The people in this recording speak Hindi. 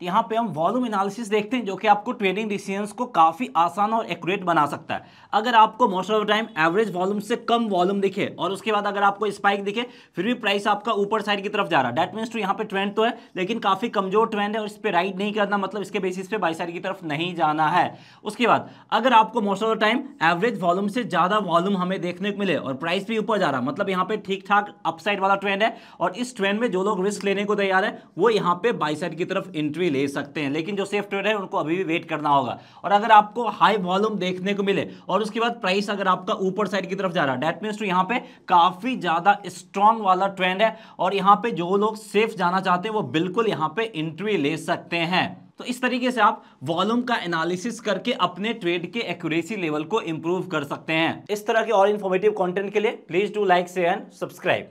तो यहाँ पे हम वॉल्यूम एनालिसिस देखते हैं जो कि आपको ट्रेडिंग डिसीजंस को काफ़ी आसान और एक्यूरेट बना सकता है अगर आपको most of the time average volume से कम वॉल्यूम दिखे और उसके बाद अगर आपको स्पाइक दिखे फिर भी प्राइस आपका ऊपर साइड की तरफ जा रहा है डैट मीन्स टू यहाँ पे ट्रेंड तो है लेकिन काफ़ी कमजोर ट्रेंड है और इस पर राइड नहीं करना मतलब इसके बेसिस पे बाई साइड की तरफ नहीं जाना है उसके बाद अगर आपको most of the time average volume से ज़्यादा वॉल्यूम हमें देखने को मिले और प्राइस भी ऊपर जा रहा मतलब यहाँ पे ठीक ठाक अपसाइड वाला ट्रेंड है और इस ट्रेंड में जो लोग रिस्क लेने को तैयार है वो यहाँ पे बाई साइड की तरफ एंट्री भी ले सकते हैं लेकिन जो सेफ ट्रेड है उनको अभी भी वेट करना होगा और अगर आपको हाई वॉल्यूम देखने को मिले और उसके बाद प्राइस अगर आपका ऊपर साइड की तरफ जा रहा है डेट मीन टू यहाँ पे काफ़ी ज़्यादा स्ट्रॉन्ग वाला ट्रेंड है और यहाँ पे जो लोग सेफ जाना चाहते हैं वो बिल्कुल यहाँ पे इंट्री ले सकते हैं तो इस तरीके से आप वॉल्यूम का एनालिसिस करके अपने ट्रेड के एक्यूरेसी लेवल को इंप्रूव कर सकते हैं इस तरह के और इन्फॉर्मेटिव कंटेंट के लिए please do like share and subscribe